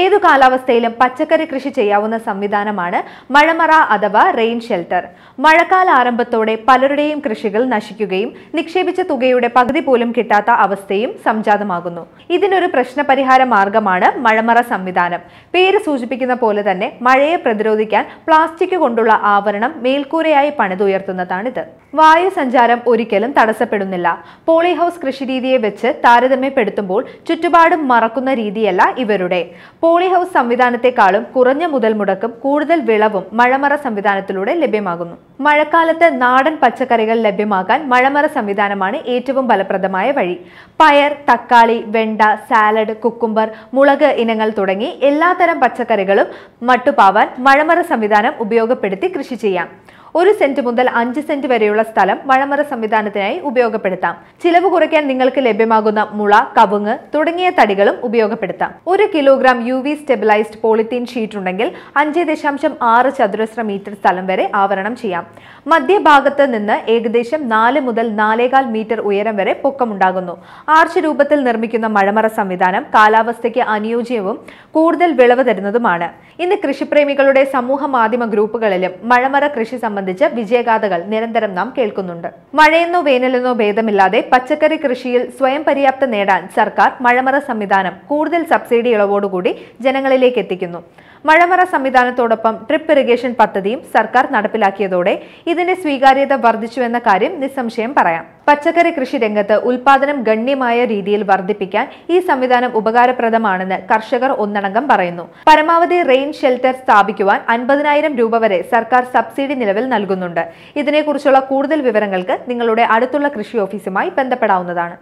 ഏതു കാലാവസ്ഥയിലും പച്ചക്കറി കൃഷി ചെയ്യാവുന്ന സംവിധാനമാണ് മഴമറ അഥവാ റെയിൻ ഷെൽട്ടർ മഴക്കാല ആരംഭത്തോടെ പലരുടെയും കൃഷികൾ നശിക്കുകയും നിക്ഷേപിച്ച തുകയുടെ പകുതി പോലും കിട്ടാത്ത അവസ്ഥയും സംജാതമാകുന്നു ഇതിനൊരു പ്രശ്നപരിഹാര മാർഗമാണ് മഴമറ സംവിധാനം പേര് സൂചിപ്പിക്കുന്ന പോലെ തന്നെ മഴയെ പ്രതിരോധിക്കാൻ പ്ലാസ്റ്റിക് കൊണ്ടുള്ള ആവരണം മേൽക്കൂരയായി പണിതുയർത്തുന്നതാണിത് വായു സഞ്ചാരം ഒരിക്കലും തടസ്സപ്പെടുന്നില്ല പോളിഹൌസ് കൃഷി രീതിയെ വെച്ച് താരതമ്യപ്പെടുത്തുമ്പോൾ ചുറ്റുപാടും മറക്കുന്ന രീതിയല്ല ഇവരുടെ പോളി ഹൗസ് സംവിധാനത്തെക്കാളും കുറഞ്ഞ മുതൽ മുടക്കും കൂടുതൽ വിളവും മഴമറ സംവിധാനത്തിലൂടെ ലഭ്യമാകുന്നു മഴക്കാലത്ത് നാടൻ പച്ചക്കറികൾ ലഭ്യമാകാൻ മഴമറ സംവിധാനമാണ് ഏറ്റവും ഫലപ്രദമായ വഴി പയർ തക്കാളി വെണ്ട സാലഡ് കുക്കുംബർ മുളക് ഇനങ്ങൾ തുടങ്ങി എല്ലാത്തരം പച്ചക്കറികളും മട്ടുപാവാൻ മഴമറ സംവിധാനം ഉപയോഗപ്പെടുത്തി കൃഷി ചെയ്യാം ഒരു സെന്റ് മുതൽ അഞ്ച് സെന്റ് വരെയുള്ള സ്ഥലം മഴമറ സംവിധാനത്തിനായി ഉപയോഗപ്പെടുത്താം ചിലവ് കുറയ്ക്കാൻ നിങ്ങൾക്ക് ലഭ്യമാകുന്ന മുള കവുങ്ങ് തുടങ്ങിയ തടികളും ഉപയോഗപ്പെടുത്താം ഒരു kilogram U V stabilised polythene sheet ഉണ്ടെങ്കിൽ അഞ്ച് ദശാംശം ആറ് ചതുരശ്ര മീറ്റർ സ്ഥലം വരെ ആവരണം ചെയ്യാം മധ്യഭാഗത്ത് നിന്ന് ഏകദേശം നാല് മുതൽ നാലേകാൽ മീറ്റർ ഉയരം വരെ പൊക്കമുണ്ടാകുന്നു ആർച്ച് രൂപത്തിൽ നിർമ്മിക്കുന്ന മഴമറ സംവിധാനം കാലാവസ്ഥയ്ക്ക് അനുയോജ്യവും കൂടുതൽ വിളവ് തരുന്നതുമാണ് ഇന്ന് കൃഷിപ്രേമികളുടെ സമൂഹ മാധ്യമ ഗ്രൂപ്പുകളിലും മഴമറ കൃഷി സംബന്ധിച്ച് വിജയഗാഥകൾ നിരന്തരം നാം കേൾക്കുന്നുണ്ട് മഴയെന്നോ വേനലെന്നോ ഭേദമില്ലാതെ പച്ചക്കറി കൃഷിയിൽ സ്വയം പര്യാപ്ത നേടാൻ സർക്കാർ മഴമറ സംവിധാനം കൂടുതൽ സബ്സിഡി ഇളവോടുകൂടി ജനങ്ങളിലേക്ക് എത്തിക്കുന്നു മഴമറ സംവിധാനത്തോടൊപ്പം ട്രിപ്പ് ഇറിഗേഷൻ പദ്ധതിയും സർക്കാർ നടപ്പിലാക്കിയതോടെ ഇതിന്റെ സ്വീകാര്യത വർദ്ധിച്ചുവെന്ന കാര്യം നിസ്സംശയം പറയാം പച്ചക്കറി കൃഷി രംഗത്ത് ഉൽപാദനം ഗണ്യമായ രീതിയിൽ വർദ്ധിപ്പിക്കാൻ ഈ സംവിധാനം ഉപകാരപ്രദമാണെന്ന് കർഷകർ ഒന്നടങ്കം പറയുന്നു പരമാവധി റെയിൻ ഷെൽട്ടർ സ്ഥാപിക്കുവാൻ അൻപതിനായിരം രൂപ വരെ സർക്കാർ സബ്സിഡി നിലവിൽ നൽകുന്നുണ്ട് ഇതിനെക്കുറിച്ചുള്ള കൂടുതൽ വിവരങ്ങൾക്ക് നിങ്ങളുടെ അടുത്തുള്ള കൃഷി ഓഫീസുമായി ബന്ധപ്പെടാവുന്നതാണ്